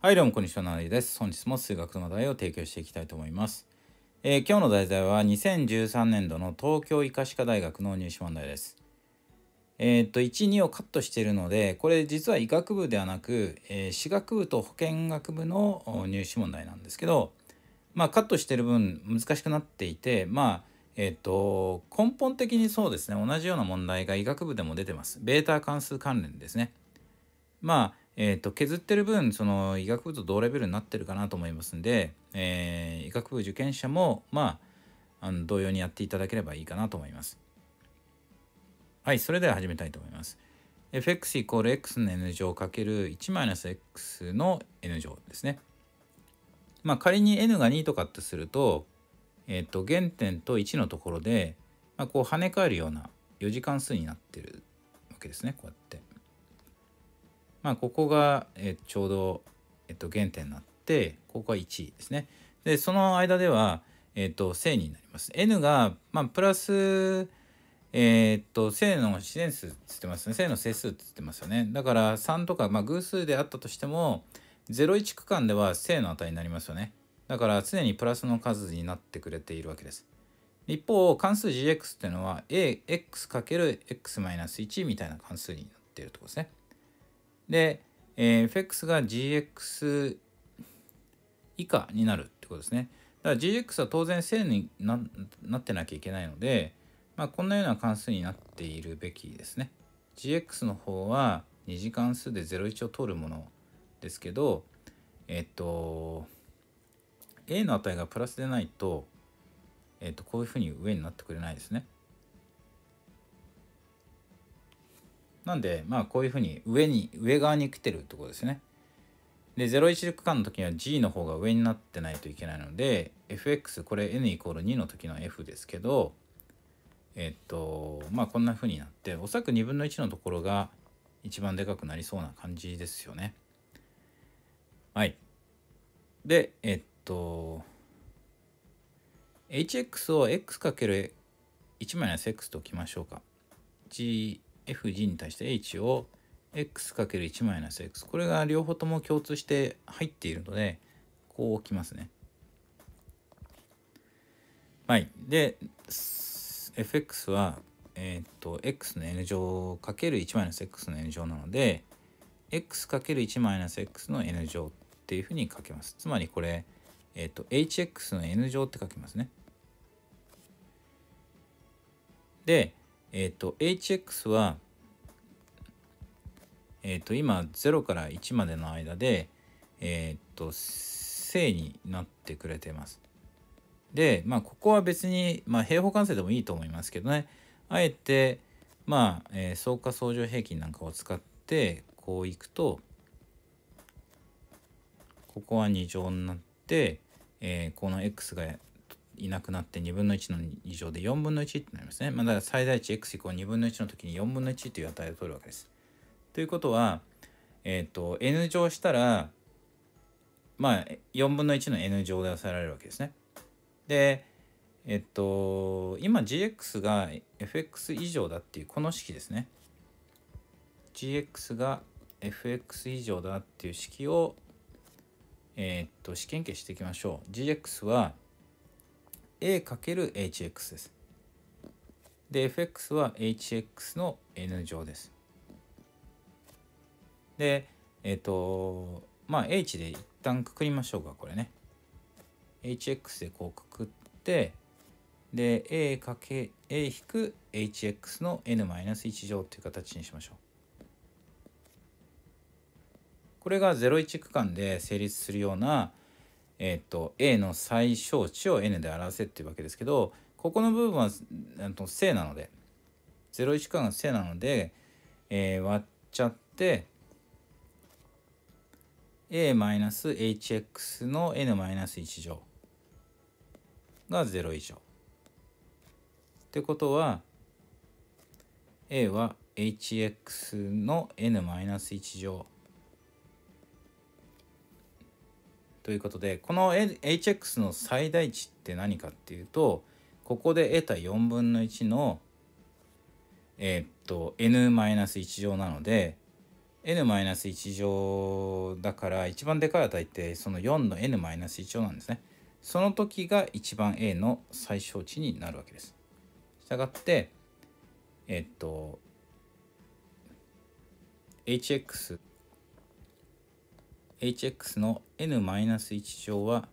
はい、どうもこんにちは、ななりです。本日も数学の話題を提供していきたいと思います。えー、今日の題材は2013年度の東京医科歯科大学の入試問題です。えー、っと、1、2をカットしているので、これ実は医学部ではなく、えー、歯学部と保健学部の入試問題なんですけど、まあ、カットしている分難しくなっていて、まあ、えっと、根本的にそうですね、同じような問題が医学部でも出てます。ベータ関数関連ですね。まあえーと、削ってる分その医学部と同レベルになってるかなと思いますんで、えー、医学部受験者もまああの同様にやっていただければいいかなと思いますはいそれでは始めたいと思います fx イコール x の n 乗る1 x の n 乗ですねまあ仮に n が2とかってすると,、えーと、と原点と1のところで、まあ、こう跳ね返るような4次関数になってるわけですねこうやってまあ、ここが、えちょうど、えっと、原点になってここが1ですね。でその間では、えっと、正になります。n が、まあ、プラス、えー、っと正の自然数って言ってますね正の整数って言ってますよねだから3とか、まあ、偶数であったとしても01区間では正の値になりますよねだから常にプラスの数になってくれているわけです一方関数 gx っていうのは ax×x-1 みたいな関数になっているところですねで、えー、FX が GX 以下になるってことですね。だから GX は当然1000にななってなきゃいけないので、まあ、こんなような関数になっているべきですね。GX の方は2次関数で01を取るものですけど、えっと、A の値がプラスでないと、えっと、こういうふうに上になってくれないですね。なんで、まあ、こういうふうに上に、上側に来てるところですね。で、01区間の時には G の方が上になってないといけないので、fx、これ n イコール2の時の f ですけど、えっと、まあ、こんなふうになって、おそらく2分の1のところが一番でかくなりそうな感じですよね。はい。で、えっと、hx を x×1 マイナス x と置きましょうか。g FG に対して H を x×1-x これが両方とも共通して入っているのでこう置きますね。はい。で fx はえー、っと x の n 乗 ×1-x の n 乗なので x×1-x の n 乗っていうふうに書けます。つまりこれ、えー、っと hx の n 乗って書きますね。でえっ、ー、と hx はえっ、ー、と今0から1までの間でえっ、ー、と正になってくれてます。でまあここは別に、まあ、平方完成でもいいと思いますけどねあえてまあ、えー、相加相乗平均なんかを使ってこういくとここは2乗になって、えー、この x がいなくなって2分の1の2乗で4分の1ってなりますね。まあ、だから最大値 x イコール2分の1の時に4分の1という値を取るわけです。ということは、えっ、ー、と n 乗したら、まあ、4分の1の n 乗で抑えられるわけですね。で、えっと、今 gx が fx 以上だっていうこの式ですね。gx が fx 以上だっていう式を、えっと、試験形していきましょう。gx は a×hx です。で、fx は hx の n 乗です。で、えっ、ー、と、まあ h で一旦くくりましょうか、これね。hx でこうくくって、で、a かけ、a 引く hx の n-1 マイナス乗という形にしましょう。これが01区間で成立するようなえー、っと A の最小値を N で表せっていうわけですけどここの部分は、えー、と正なので01間が正なので、えー、割っちゃって a-hx の n-1 乗が0以上。ってことは a は hx の n-1 乗ということでこの hx の最大値って何かっていうとここで得た4分の1のえー、っと n-1 乗なので n-1 乗だから一番でかい値ってその4の n-1 乗なんですね。その時が一番 A の最小値になるわけです。したがってえー、っと hx hx の n-1 乗は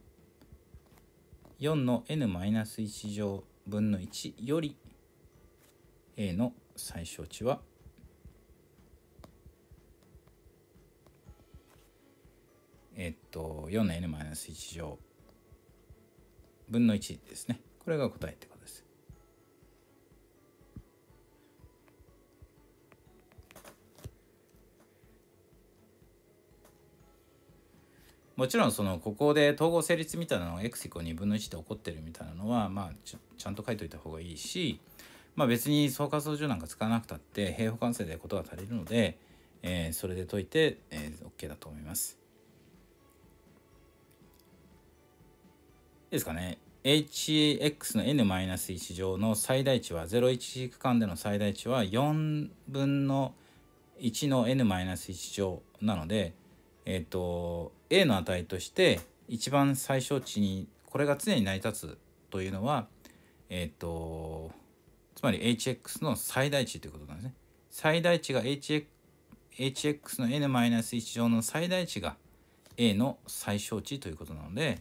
4の n-1 乗分の1より a の最小値は4の n-1 乗分の1ですねこれが答えています。もちろんそのここで統合成立みたいなのがエクシ2分の1で起こってるみたいなのは、まあ、ちゃんと書いといた方がいいし、まあ、別に総括補助なんか使わなくたって平方完成でことが足りるので、えー、それで解いて、えー、OK だと思います。ですかね hx の n-1 乗の最大値は01区間での最大値は4分の1の n-1 乗なのでえっ、ー、と A の値として一番最小値にこれが常に成り立つというのはえっ、ー、とつまり hx の最大値ということなんですね。最大値が hx, hx の n-1 乗の最大値が a の最小値ということなので、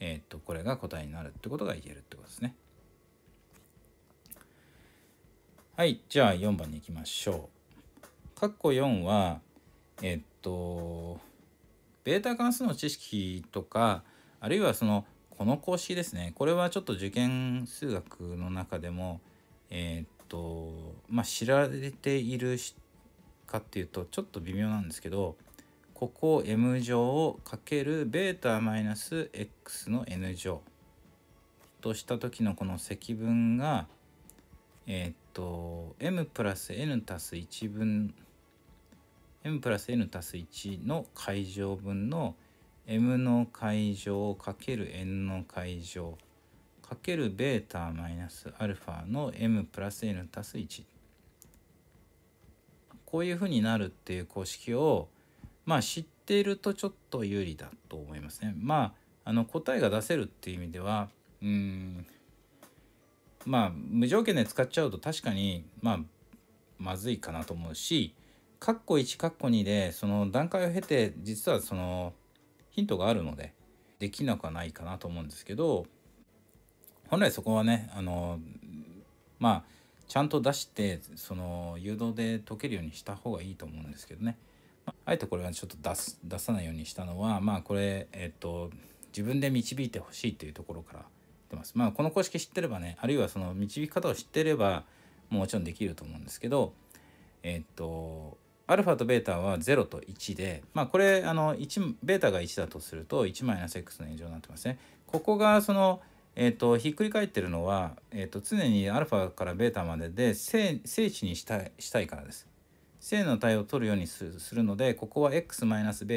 えっ、ー、とこれが答えになるってことが言えるってことですね。はい、じゃあ4番に行きましょう。括弧4は、えっと、ベータ関数の知識とかあるいはそのこの公式ですねこれはちょっと受験数学の中でもえー、っとまあ知られているかっていうとちょっと微妙なんですけどここ m 乗をかけるベータマイナス x の n 乗とした時のこの積分がえー、っと m プラス n 足す1分 m プラス n す1の階乗分の m の階乗かける n の階乗かける β マイナス α の m プラス n す1こういうふうになるっていう公式をまあ知っているとちょっと有利だと思いますね。まああの答えが出せるっていう意味ではうんまあ無条件で使っちゃうと確かにまあまずいかなと思うし括弧1括弧2でその段階を経て実はそのヒントがあるのでできなくはないかなと思うんですけど本来そこはねあのまあちゃんと出してその誘導で解けるようにした方がいいと思うんですけどねあえてこれはちょっと出す出さないようにしたのはまあこれえっと自分で導いてほしいというところから言ますまあこの公式知ってればねあるいはその導き方を知ってればもちろんできると思うんですけどえっとアルファとベータは0と1で、まあ、これあの1ベータが1だとすると 1-x の炎上になってますね。ここがその、えーと、ひっくり返ってるのは、えーと、常にアルファからベータまでで正正値にしたいしたいからです。正の値を取るようにするのでここは x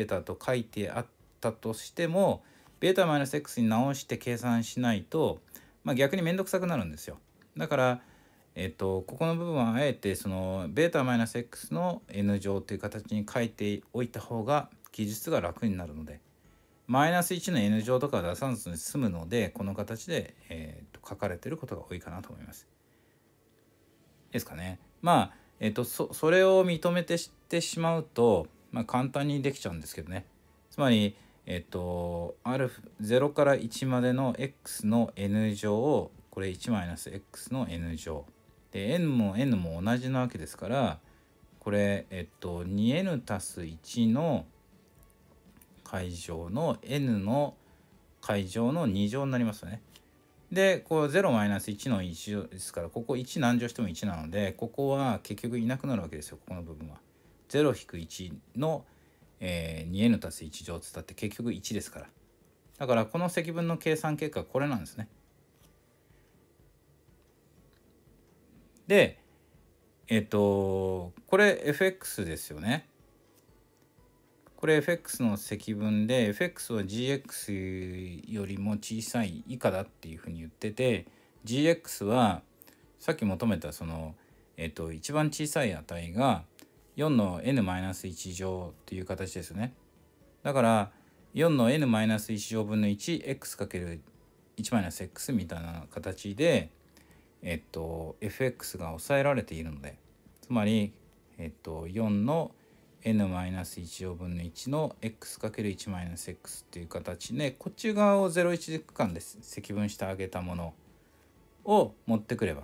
タと書いてあったとしてもベータマイナス x に直して計算しないと、まあ、逆に面倒くさくなるんですよ。だからえっと、ここの部分はあえてその β-x の n 乗という形に書いておいた方が記述が楽になるのでマイナス1の n 乗とか出さずに済むのでこの形で、えー、と書かれてることが多いかなと思います。ですかね。まあ、えっと、そそれを認めてしてしまうと、まあ、簡単にできちゃうんですけどね。つまり、えっと、α0 から1までの x の n 乗をこれ 1-x の n 乗。で n も n も同じなわけですからこれえっと 2n たす1の解乗の n の解乗の2乗になりますよね。でこう0マイナス1の1ですからここ1何乗しても1なのでここは結局いなくなるわけですよここの部分は。0-1の、えー、2n たす1乗ってったって結局1ですから。だからこの積分の計算結果はこれなんですね。でえっとこれ FX ですよねこれ FX の積分で FX は GX よりも小さい以下だっていうふうに言ってて GX はさっき求めたその、えっと、一番小さい値が4の n-1 乗っていう形ですね。だから4の n-1 乗分の 1x×1-x みたいな形でえっと、FX が抑えられているのでつまり、えっと、4の n-1 乗分の1の x×1-x っていう形でこっち側を01区間です積分してあげたものを持ってくれば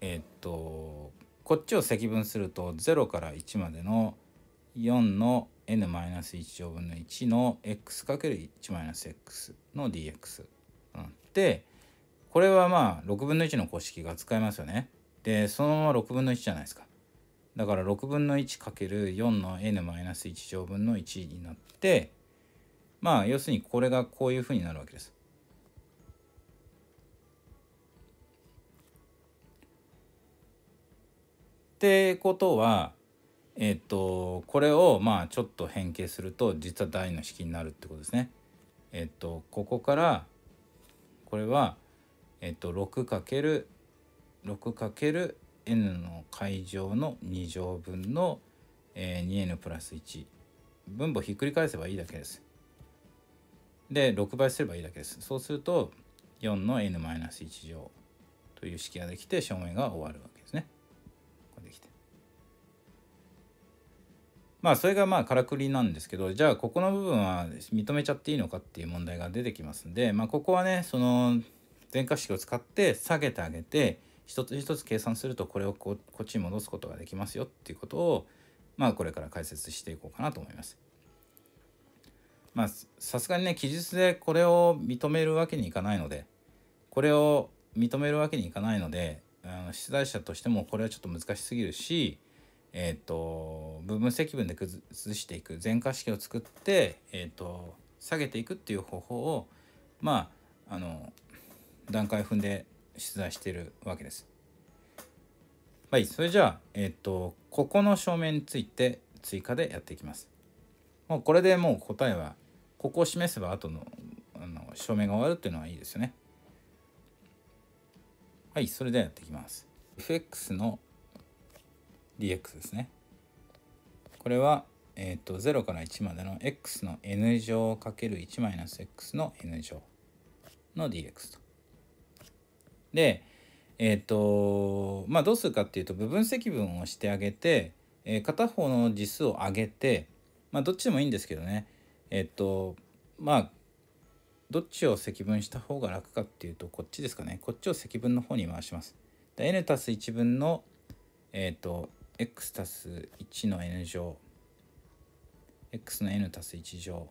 えっとこっちを積分すると0から1までの4の n-1 乗分の1の x×1-x の dx ってこれはまあ6分の1の公式が使えますよね。でそのまま6分の1じゃないですか。だから6分の 1×4 の n-1 乗分の1になってまあ要するにこれがこういうふうになるわけです。ってことはえっとこれをまあちょっと変形すると実は大の式になるってことですね。えっとここからこれは、えっと、6×6× 6×n の階乗の2乗分の、えー、2n プラス1分母ひっくり返せばいいだけです。で6倍すればいいだけです。そうすると4の n-1 乗という式ができて証明が終わるわけです。まあそれがまあからくりなんですけどじゃあここの部分は認めちゃっていいのかっていう問題が出てきますんで、まあ、ここはねその全化式を使って下げてあげて一つ一つ計算するとこれをここっちに戻すことができますよっていうことをまあこれから解説していこうかなと思います。まあさすがにね記述でこれを認めるわけにいかないのでこれを認めるわけにいかないのであの出題者としてもこれはちょっと難しすぎるしえーと、部分積分で崩していく全化式を作って、えーと、下げていくっていう方法をまああの段階踏んで出題しているわけです。はいそれじゃあ、えーと、ここの正面について追加でやっていきます。もうこれでもう答えはここを示せば後のあの証明が終わるっていうのはいいですよね。はいそれではやっていきます。fx の dx ですね。これは、えーと、0から1までの x の n 乗 ×1-x の n 乗の dx と。で、えっ、ー、とまあどうするかっていうと部分積分をしてあげて、えー、片方の実数を上げてまあどっちでもいいんですけどねえっ、ー、とまあどっちを積分した方が楽かっていうとこっちですかねこっちを積分の方に回します。n たす1分のえっ、と x たす1の n 乗 x の n たす1乗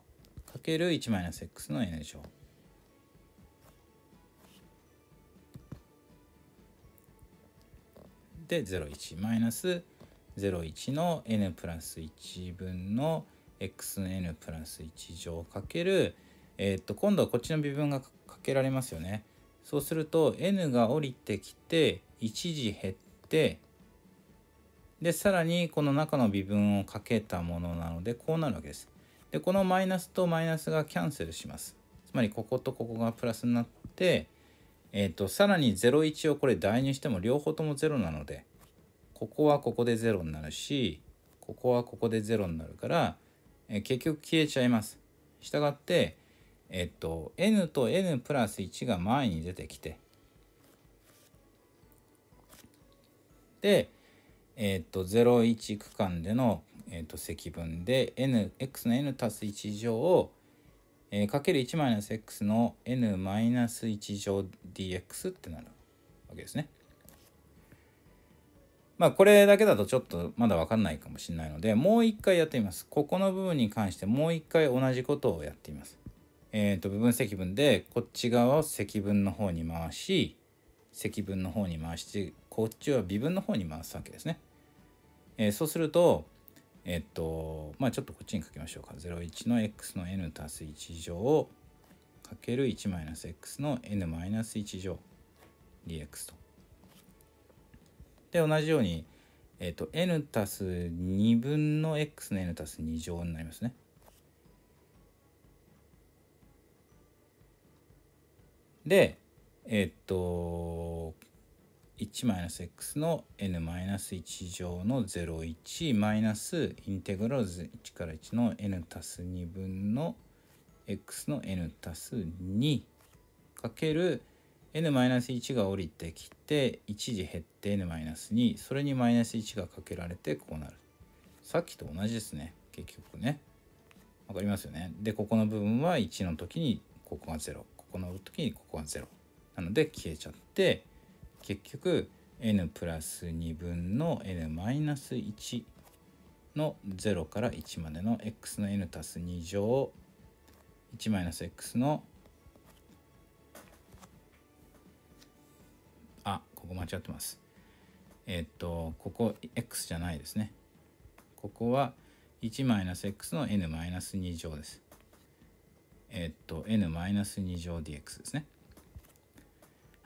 かける1マイナス x の n 乗で01マイナス01の n プラス1分の x の n プラス1乗かけるえっと今度はこっちの微分がかけられますよねそうすると n が降りてきて一時減ってでさらにこの中の微分をかけたものなのでこうなるわけですでこのマイナスとマイナスがキャンセルしますつまりこことここがプラスになってえっ、ー、とさらに01をこれ代入しても両方とも0なのでここはここで0になるしここはここで0になるから、えー、結局消えちゃいますしたがってえっ、ー、と n と n プラス1が前に出てきてでえー、っと01区間での、えー、っと積分で n x の n たす1乗を、えー、かける1マイナス x の n マイナス1乗 dx ってなるわけですね。まあこれだけだとちょっとまだ分かんないかもしれないのでもう一回やってみます。ここの部分に関してもう一回同じことをやってみます。えっ、ー、と部分積分でこっち側を積分の方に回し積分の方に回してこっちは微分の方に回すわけですね。えー、そうすると、えっと、まあちょっとこっちに書きましょうか。01の x の n たす1乗かける1マイナス x の n マイナス1乗 dx と。で、同じように、えっと、n たす2分の x の n たす2乗になりますね。で、えっと、1-x の n-1 乗の01マイナスインテグラル1から1の n たす2分の x の n たす2かける n-1 が降りてきて一時減って n-2 それにマイナス1がかけられてこうなるさっきと同じですね結局ねわかりますよねでここの部分は1の時にここが0ここの時にここが0なので消えちゃって結局 n プラス2分の n マイナス1の0から1までの x の n 足す2乗1マイナス x のあここ間違ってますえっとここ x じゃないですねここは1マイナス x の n マイナス2乗ですえっと n マイナス2乗 dx ですね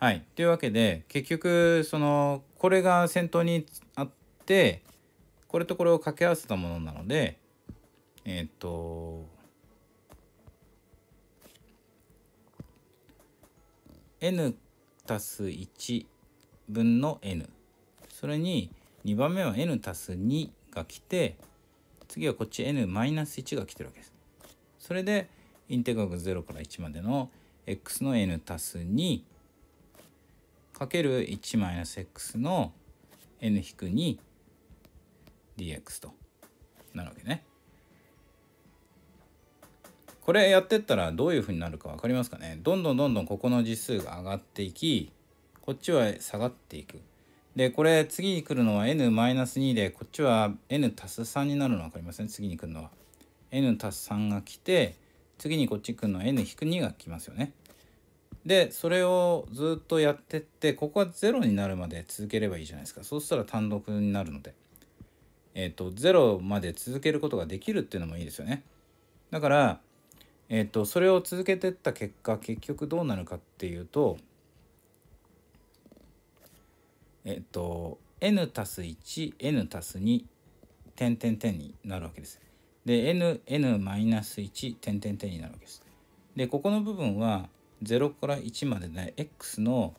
はい。というわけで結局そのこれが先頭にあってこれとこれを掛け合わせたものなのでえー、っと n たす1分の n それに2番目は n たす2が来て次はこっち n マイナス1が来てるわけです。それでインテグラル0から1までの x の n たす2かける1マイナス x の n-2dx となるわけね。これやってったらどういう風になるか分かりますかねどんどんどんどんここの実数が上がっていきこっちは下がっていく。でこれ次に来るのは n-2 でこっちは n 3になるの分かりますね次に来るのは。n 3が来て次にこっち来るのは n-2 が来ますよね。でそれをずっとやってってここは0になるまで続ければいいじゃないですかそうしたら単独になるのでえっ、ー、と0まで続けることができるっていうのもいいですよねだからえっ、ー、とそれを続けてった結果結局どうなるかっていうとえっ、ー、と n 足す 1n 足す2点点点になるわけですで nn-1 点点点になるわけですでここの部分は0から1までね x の、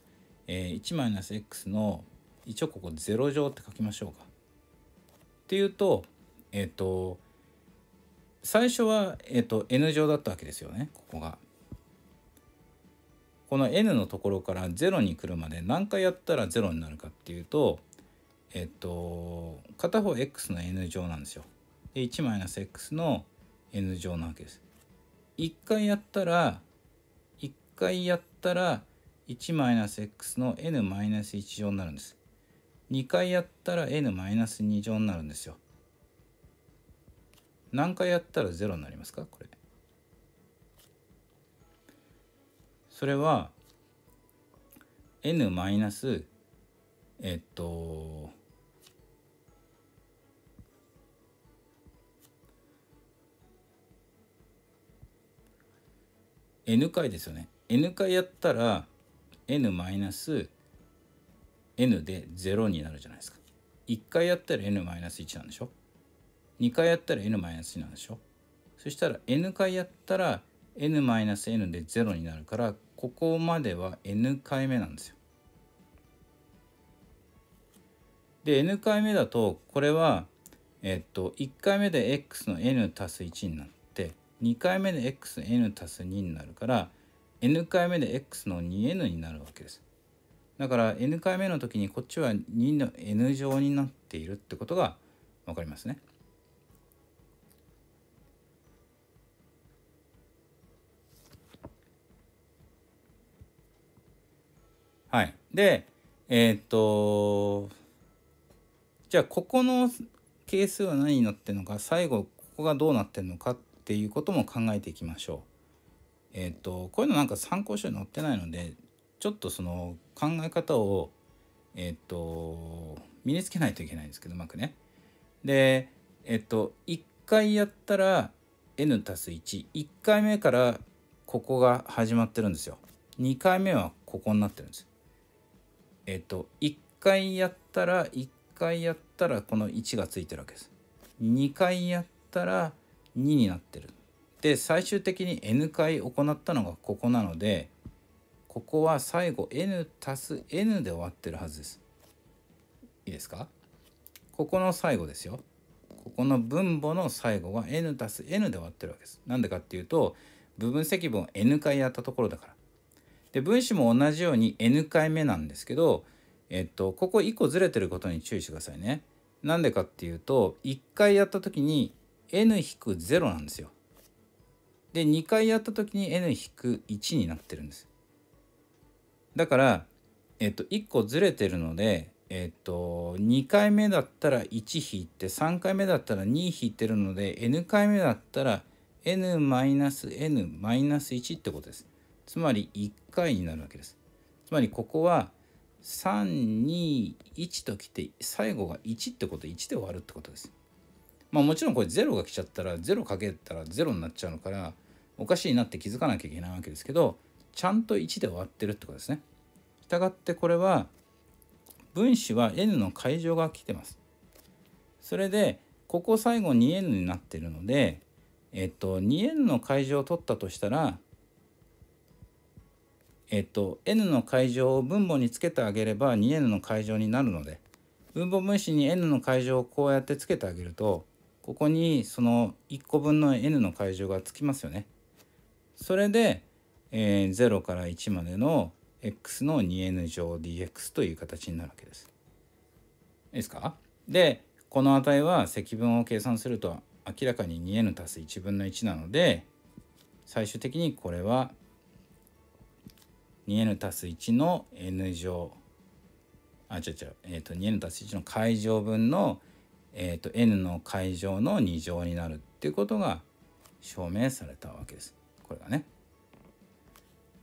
えー、1-x の一応ここ0乗って書きましょうか。っていうとえっ、ー、と最初は、えーと、n 乗だったわけですよねここが。この n のところから0に来るまで何回やったら0になるかっていうとえっ、ー、と片方 x の n 乗なんですよ。で 1-x の n 乗なわけです。1回やったら回やったら 1-x の n-1 乗になるんです。2回やったら n-2 乗になるんですよ。何回やったら0になりますかこれ。それは n マイナスえっと n 回ですよね n 回やったら n-n で0になるじゃないですか。1回やったら n-1 なんでしょ ?2 回やったら n-2 なんでしょそしたら n 回やったら n-n で0になるからここまでは n 回目なんですよ。で n 回目だとこれはえっと1回目で x の n 足す1になって2回目で xn 足す2になるから n 回目で x の 2n になるわけです。だから n 回目の時にこっちは2の n 乗になっているってことが分かりますね。はい。で、えー、っと、じゃあここの係数は何になってるのか、最後ここがどうなってるのかっていうことも考えていきましょう。えっ、ー、とこういうのなんか参考書に載ってないのでちょっとその考え方をえっ、ー、と身につけないといけないんですけどうまくね。でえっ、ー、と1回やったら n たす11回目からここが始まってるんですよ。2回目はここになってるんです。えっと1回やったら1回やったらこの1がついてるわけです。2回やったら2になってる。で最終的に n 回行ったのがここなのでここは最後 n す n で終わってるはずです。いいですかここの最後ですよ。ここの分母の最後は n す n で終わってるわけです。なんでかっていうと部分積分を n 回やったところだから。で分子も同じように n 回目なんですけど、えっと、ここ1個ずれてることに注意してくださいね。なんでかっていうと1回やった時に n-0 なんですよ。で2回やった時に n-1 になってるんですだから、えっと、1個ずれてるので、えっと、2回目だったら1引いて3回目だったら2引いてるので n 回目だったら n-n-1 ってことですつまり1回になるわけですつまりここは321ときて最後が1ってこと1で終わるってことですまあもちろんこれ0が来ちゃったら0かけたら0になっちゃうのからおかしいなって気づかなきゃいけないわけですけどちゃんと1で終わってるってことですね。したがってこれは分子は n の解乗が来てます。それでここ最後 2n になってるのでえっと 2n の解乗を取ったとしたらえっと n の解乗を分母につけてあげれば 2n の解乗になるので分母分子に n の解乗をこうやってつけてあげるとここにその1個分の n の階乗がつきますよね。それで、えー、0から1までの x の 2n 乗 dx という形になるわけです。いいですかでこの値は積分を計算すると明らかに 2n 足す1分の1なので最終的にこれは 2n 足す1の n 乗あ違う違う、えーと、2n 足す1の階乗分のえーと、n の階乗の2乗になるっていうことが証明されたわけです。これがね。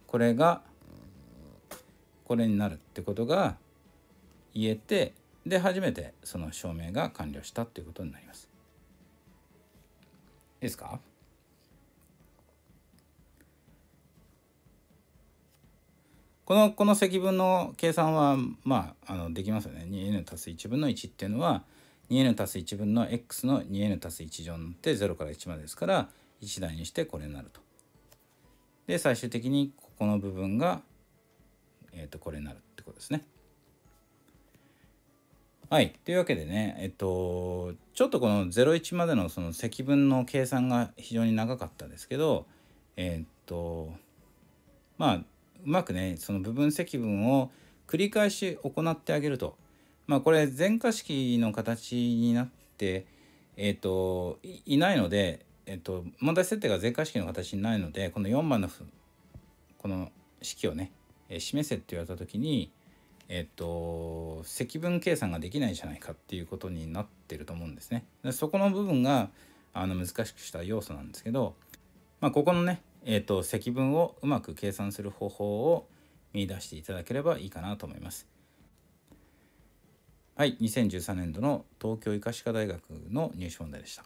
これがこれになるってことが言えてで初めてその証明が完了したっていうことになります。いいですかこのこの積分の計算はまああのできますよね。2n す1分の1っていうのは 2n す1分の x の 2n す1乗にって0から1までですから1台にしてこれになると。で最終的にここの部分が、えー、とこれになるってことですね。はい。というわけでね、えっと、ちょっとこの01までのその積分の計算が非常に長かったですけど、えっと、まあ、うまくね、その部分積分を繰り返し行ってあげるとまあ、これ全化式の形になって、えーと、いないので、えーと、問題設定が全化式の形にないのでこの4番のこの式をね、えー、示せって言われた時に、えーと、と積分計算ができないじゃないかっていうことになってると思うんですね。でそこの部分があの難しくした要素なんですけど、まあ、ここのね、えー、と積分をうまく計算する方法を見出していただければいいかなと思います。はい、2013年度の東京医科歯科大学の入試問題でした。